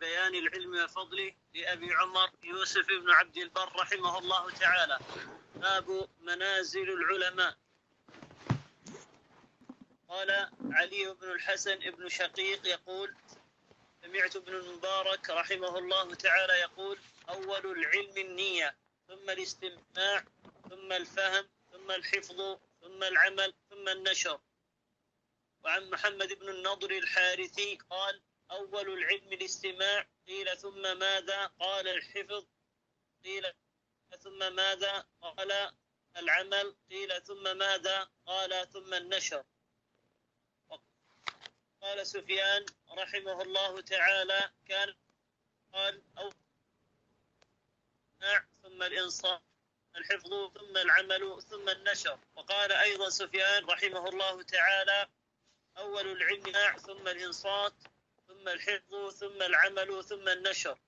ببيان العلم وفضله لأبي عمر يوسف بن عبد البر رحمه الله تعالى باب منازل العلماء قال علي بن الحسن بن شقيق يقول سمعت ابن المبارك رحمه الله تعالى يقول أول العلم النية ثم الاستماع ثم الفهم ثم الحفظ ثم العمل ثم النشر وعن محمد بن النضر الحارثي قال أول العلم الاستماع قيل ثم ماذا قال الحفظ قيل ثم ماذا قال العمل قيل ثم ماذا قال ثم النشر قال سفيان رحمه الله تعالى كان قال أو ثم الإنصاف الحفظ ثم العمل ثم النشر وقال أيضا سفيان رحمه الله تعالى أول العلم ثم الإنصات ثم الحفظ ثم العمل ثم النشر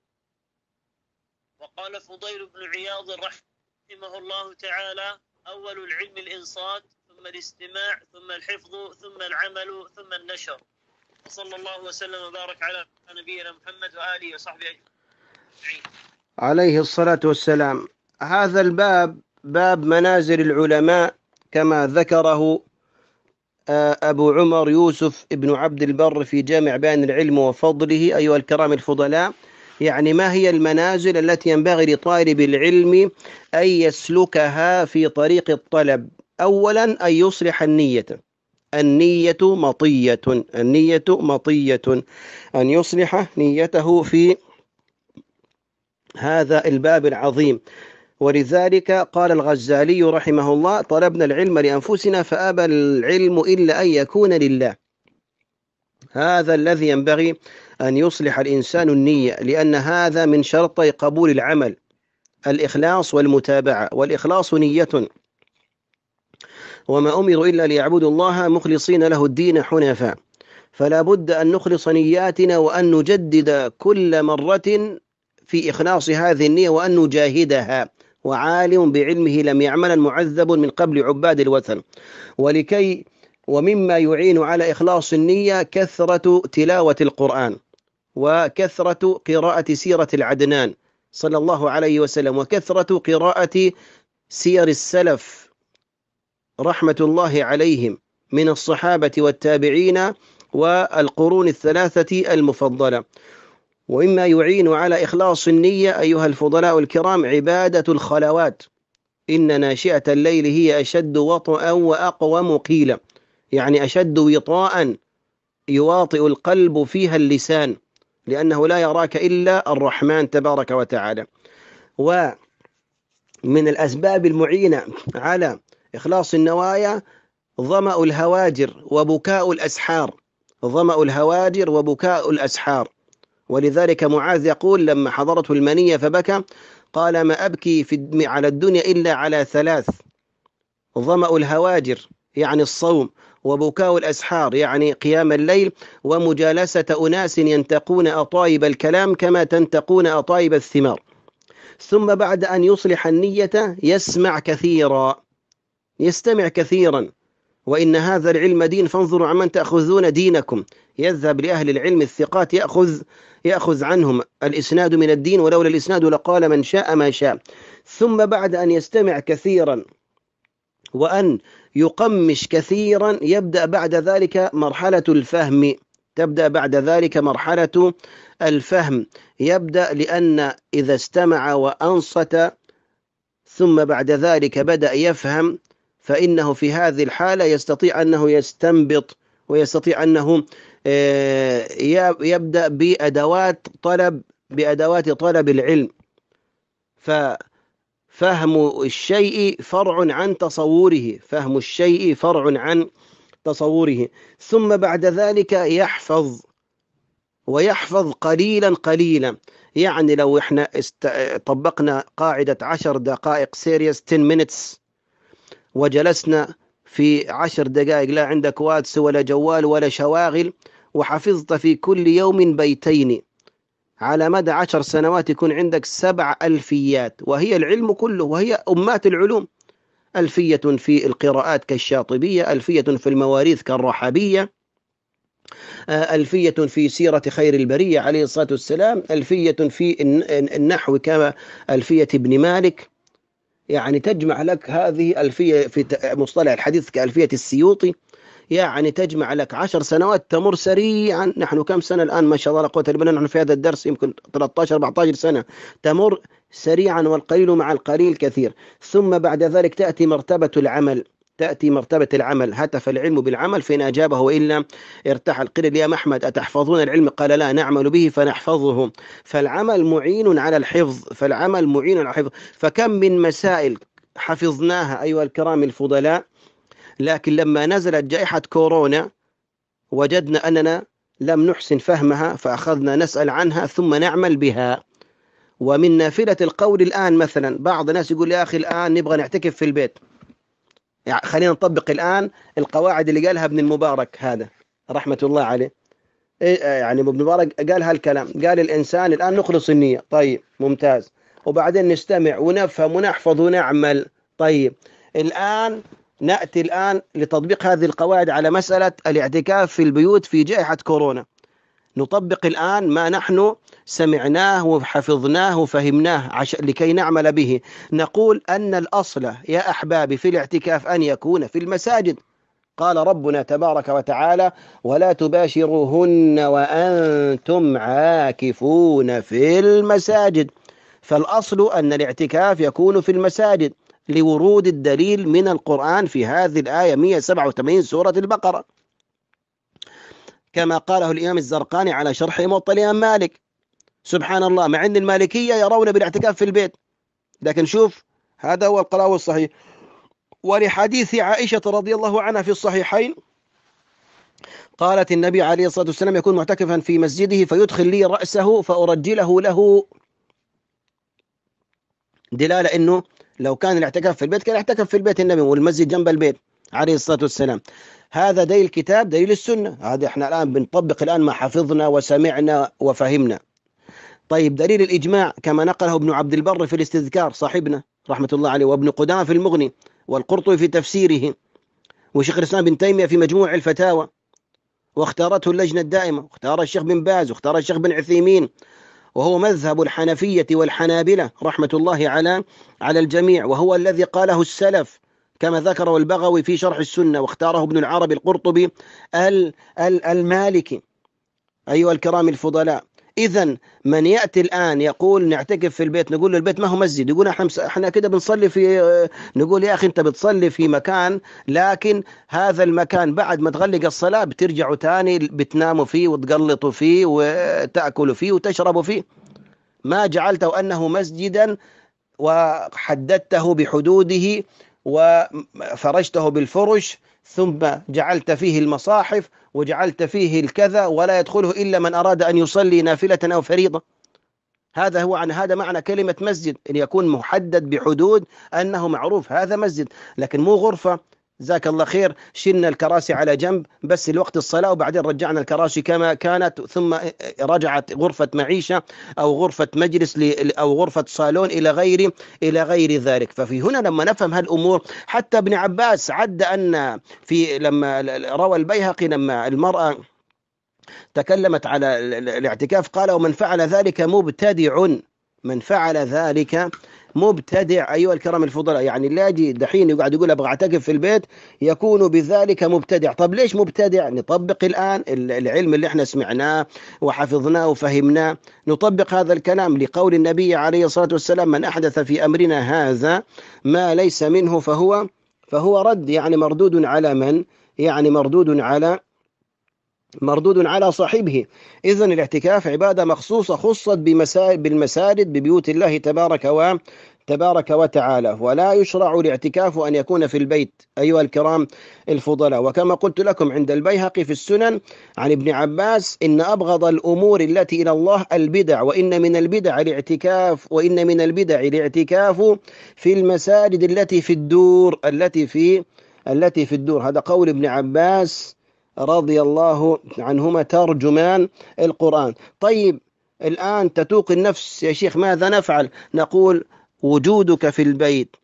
وقال فضيل بن عياض رحمه الله تعالى أول العلم الإنصات ثم الاستماع ثم الحفظ ثم العمل ثم النشر وصلى الله وسلم وبارك على نبينا محمد وآله وصحبه أجمعين عليه الصلاة والسلام هذا الباب باب منازل العلماء كما ذكره أبو عمر يوسف ابن عبد البر في جامع بيان العلم وفضله أيها الكرام الفضلاء يعني ما هي المنازل التي ينبغي لطالب العلم أن يسلكها في طريق الطلب أولا أن يصلح النية النية مطية النية مطية أن يصلح نيته في هذا الباب العظيم ولذلك قال الغزالي رحمه الله طلبنا العلم لأنفسنا فأبى العلم إلا أن يكون لله هذا الذي ينبغي أن يصلح الإنسان النية لأن هذا من شرطي قبول العمل الإخلاص والمتابعة والإخلاص نية وما أمروا إلا ليعبدوا الله مخلصين له الدين حنفاء فلا بد أن نخلص نياتنا وأن نجدد كل مرة في إخلاص هذه النية وأن نجاهدها وعالم بعلمه لم يعمل معذب من قبل عباد الوثن ولكي ومما يعين على إخلاص النية كثرة تلاوة القرآن وكثرة قراءة سيرة العدنان صلى الله عليه وسلم وكثرة قراءة سير السلف رحمة الله عليهم من الصحابة والتابعين والقرون الثلاثة المفضلة ومما يعين على إخلاص النية أيها الفضلاء الكرام عبادة الخلوات إن ناشئة الليل هي أشد وطئا وأقوم قيلا يعني أشد وطاء يواطئ القلب فيها اللسان لأنه لا يراك إلا الرحمن تبارك وتعالى ومن الأسباب المعينة على إخلاص النوايا ظمأ الهواجر وبكاء الأسحار ظمأ الهواجر وبكاء الأسحار ولذلك معاذ يقول لما حضرته المنية فبكى قال ما أبكي في على الدنيا إلا على ثلاث ظمأ الهواجر يعني الصوم وبكاء الأسحار يعني قيام الليل ومجالسة أناس ينتقون أطايب الكلام كما تنتقون أطايب الثمار ثم بعد أن يصلح النية يسمع كثيرا يستمع كثيرا وإن هذا العلم دين فانظروا عمن تأخذون دينكم يذهب لأهل العلم الثقات يأخذ يأخذ عنهم الإسناد من الدين ولولا الإسناد لقال من شاء ما شاء ثم بعد أن يستمع كثيرا وأن يقمش كثيرا يبدأ بعد ذلك مرحلة الفهم تبدأ بعد ذلك مرحلة الفهم يبدأ لأن إذا استمع وأنصت ثم بعد ذلك بدأ يفهم فإنه في هذه الحالة يستطيع أنه يستنبط ويستطيع أنه آه، يبدأ بأدوات طلب بأدوات طلب العلم ففهم الشيء فرع عن تصوره فهم الشيء فرع عن تصوره ثم بعد ذلك يحفظ ويحفظ قليلا قليلا يعني لو احنا است... طبقنا قاعدة عشر دقائق سيريس 10 minutes وجلسنا في عشر دقائق لا عندك واتس ولا جوال ولا شواغل وحفظت في كل يوم بيتين على مدى عشر سنوات يكون عندك سبع ألفيات وهي العلم كله وهي أمات العلوم ألفية في القراءات كالشاطبية ألفية في المواريث كالرحبية آه، ألفية في سيرة خير البرية عليه الصلاة والسلام ألفية في النحو كما ألفية ابن مالك يعني تجمع لك هذه ألفية في مصطلح الحديث كألفية السيوطي يعني تجمع لك عشر سنوات تمر سريعا نحن كم سنة الآن ما شاء الله لا قوة إلا بالله نحن في هذا الدرس يمكن 13 14 سنة تمر سريعا والقليل مع القليل كثير ثم بعد ذلك تأتي مرتبة العمل تأتي مرتبة العمل هتف العلم بالعمل فإن أجابه وإلا ارتحل قيل يا أحمد أتحفظون العلم قال لا نعمل به فنحفظه فالعمل معين على الحفظ فالعمل معين على الحفظ فكم من مسائل حفظناها أيها الكرام الفضلاء لكن لما نزلت جائحة كورونا وجدنا أننا لم نحسن فهمها فأخذنا نسأل عنها ثم نعمل بها ومن نافلة القول الآن مثلا بعض الناس يقول يا أخي الآن نبغى نعتكف في البيت يعني خلينا نطبق الآن القواعد اللي قالها ابن المبارك هذا رحمة الله عليه إيه، إيه، يعني ابن مبارك قال هالكلام قال الإنسان الآن نخلص النية طيب ممتاز وبعدين نستمع ونفهم ونحفظ ونعمل طيب الآن نأتي الآن لتطبيق هذه القواعد على مسألة الاعتكاف في البيوت في جائحة كورونا نطبق الآن ما نحن سمعناه وحفظناه وفهمناه عش... لكي نعمل به نقول أن الأصل يا أحبابي في الاعتكاف أن يكون في المساجد قال ربنا تبارك وتعالى ولا تباشروهن وأنتم عاكفون في المساجد فالأصل أن الاعتكاف يكون في المساجد لورود الدليل من القرآن في هذه الآية 187 سورة البقرة كما قاله الإمام الزرقاني على شرح موطأ الإمام مالك سبحان الله مع أن المالكية يرون بالاعتكاف في البيت لكن شوف هذا هو القراءه الصحيح ولحديث عائشة رضي الله عنها في الصحيحين قالت النبي عليه الصلاة والسلام يكون معتكفا في مسجده فيدخل لي رأسه فأرجله له دلالة أنه لو كان الاعتكاف في البيت كان اعتكف في البيت النبي والمسجد جنب البيت عليه الصلاة والسلام هذا دليل الكتاب دليل السنة هذا احنا الآن بنطبق الآن ما حفظنا وسمعنا وفهمنا طيب دليل الإجماع كما نقله ابن عبد البر في الاستذكار صاحبنا رحمة الله عليه وابن قدامة في المغني والقرطبي في تفسيره وشيخ الإسلام بن تيمية في مجموع الفتاوى واختارته اللجنة الدائمة واختار الشيخ بن باز واختار الشيخ بن عثيمين وهو مذهب الحنفية والحنابلة رحمة الله على على الجميع وهو الذي قاله السلف كما ذكره البغوي في شرح السنة واختاره ابن العربي القرطبي المالكي أيها الكرام الفضلاء إذا من يأتي الآن يقول نعتكف في البيت نقول له البيت ما هو مسجد يقول احنا احنا كده بنصلي في نقول يا أخي أنت بتصلي في مكان لكن هذا المكان بعد ما تغلق الصلاة بترجعوا تاني بتناموا فيه وتقلطوا فيه وتأكلوا فيه وتشربوا فيه ما جعلته أنه مسجدا وحددته بحدوده وفرجته بالفرش ثم جعلت فيه المصاحف وجعلت فيه الكذا ولا يدخله إلا من أراد أن يصلي نافلة أو فريضة هذا هو عن هذا معنى كلمة مسجد أن يكون محدد بحدود أنه معروف هذا مسجد لكن مو غرفة جزاك الله خير شلنا الكراسي على جنب بس لوقت الصلاة وبعدين رجعنا الكراسي كما كانت ثم رجعت غرفة معيشة أو غرفة مجلس أو غرفة صالون إلى غير إلى غير ذلك ففي هنا لما نفهم هالأمور حتى ابن عباس عد أن في لما روى البيهقي لما المرأة تكلمت على الاعتكاف قال ومن فعل ذلك مبتدع من فعل ذلك مبتدع أيها الكرم الفضلاء يعني لا يجي دحين يقعد يقول أبغى أعتكف في البيت يكون بذلك مبتدع طب ليش مبتدع نطبق الآن العلم اللي احنا سمعناه وحفظناه وفهمناه نطبق هذا الكلام لقول النبي عليه الصلاة والسلام من أحدث في أمرنا هذا ما ليس منه فهو فهو رد يعني مردود على من يعني مردود على مردود على صاحبه إذا الاعتكاف عبادة مخصوصة خصت بالمساجد ببيوت الله تبارك و تبارك وتعالى ولا يشرع الاعتكاف أن يكون في البيت أيها الكرام الفضلاء وكما قلت لكم عند البيهقي في السنن عن ابن عباس إن أبغض الأمور التي إلى الله البدع وإن من البدع الاعتكاف وإن من البدع الاعتكاف في المساجد التي في الدور التي في التي في الدور هذا قول ابن عباس رضي الله عنهما ترجمان القرآن طيب الآن تتوق النفس يا شيخ ماذا نفعل نقول وجودك في البيت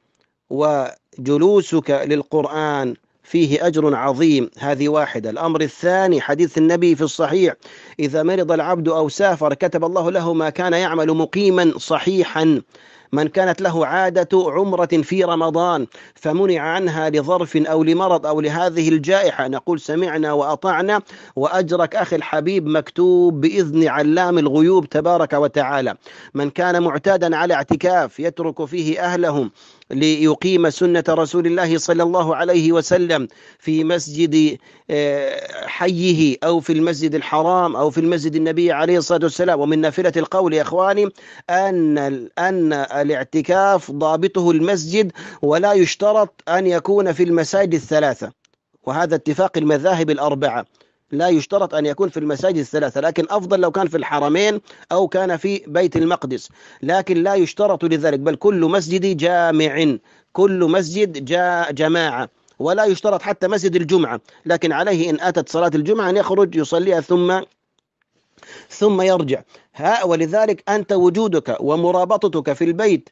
وجلوسك للقرآن فيه أجر عظيم هذه واحدة الأمر الثاني حديث النبي في الصحيح إذا مرض العبد أو سافر كتب الله له ما كان يعمل مقيما صحيحا من كانت له عادة عمرة في رمضان فمنع عنها لظرف أو لمرض أو لهذه الجائحة نقول سمعنا وأطعنا وأجرك أخي الحبيب مكتوب بإذن علام الغيوب تبارك وتعالى من كان معتادا على اعتكاف يترك فيه أهلهم ليقيم سنة رسول الله صلى الله عليه وسلم في مسجد آه، حيه أو في المسجد الحرام أو في المسجد النبي عليه الصلاة والسلام ومن نافلة القول يا إخواني أن, أن الاعتكاف ضابطه المسجد ولا يشترط أن يكون في المساجد الثلاثة وهذا اتفاق المذاهب الأربعة لا يشترط أن يكون في المساجد الثلاثة لكن أفضل لو كان في الحرمين أو كان في بيت المقدس لكن لا يشترط لذلك بل كل مسجد جامع كل مسجد جا جماعة ولا يشترط حتى مسجد الجمعة لكن عليه إن أتت صلاة الجمعة أن يخرج يصليها ثم ثم يرجع ها ولذلك أنت وجودك ومرابطتك في البيت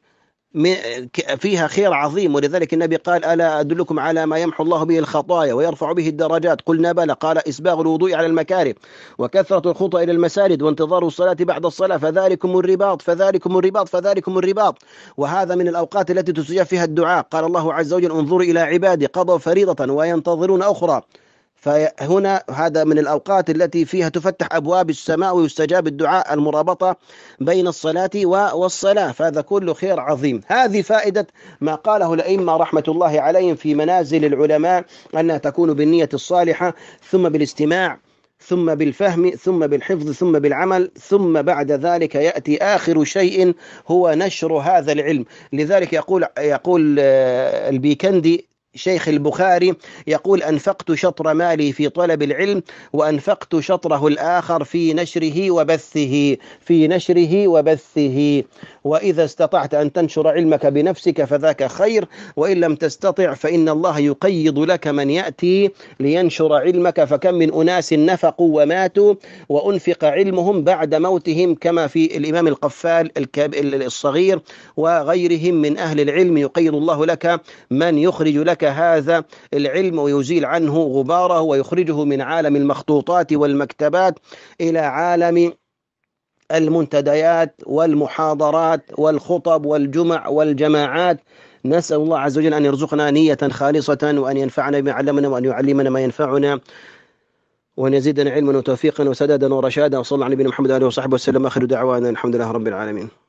فيها خير عظيم ولذلك النبي قال ألا أدلكم على ما يمحو الله به الخطايا ويرفع به الدرجات قلنا بلى قال إسباغ الوضوء على المكاره وكثرة الخطى إلى المساجد وانتظار الصلاة بعد الصلاة فذلكم الرباط فذلكم الرباط فذلكم الرباط وهذا من الأوقات التي تسجى فيها الدعاء قال الله عز وجل انظروا إلى عبادي قضوا فريضة وينتظرون أخرى فهنا هذا من الأوقات التي فيها تفتح أبواب السماء ويستجاب الدعاء المرابطة بين الصلاة والصلاة فهذا كله خير عظيم هذه فائدة ما قاله الأئمة رحمة الله عليهم في منازل العلماء أنها تكون بالنية الصالحة ثم بالاستماع ثم بالفهم ثم بالحفظ ثم بالعمل ثم بعد ذلك يأتي آخر شيء هو نشر هذا العلم لذلك يقول يقول آه، البيكندي شيخ البخاري يقول أنفقت شطر مالي في طلب العلم وأنفقت شطره الآخر في نشره وبثه في نشره وبثه وإذا استطعت أن تنشر علمك بنفسك فذاك خير وإن لم تستطع فإن الله يقيض لك من يأتي لينشر علمك فكم من أناس نفقوا وماتوا وأنفق علمهم بعد موتهم كما في الإمام القفال الصغير وغيرهم من أهل العلم يقيض الله لك من يخرج لك هذا العلم ويزيل عنه غباره ويخرجه من عالم المخطوطات والمكتبات إلى عالم المنتديات والمحاضرات والخطب والجمع والجماعات نسأل الله عز وجل أن يرزقنا نية خالصة وأن ينفعنا بما علمنا وأن يعلمنا ما ينفعنا وأن يزيدنا علما وتوفيقا وسدادا ورشادا وصلى على نبينا محمد وآله وصحبه وسلم آخر دعوانا الحمد لله رب العالمين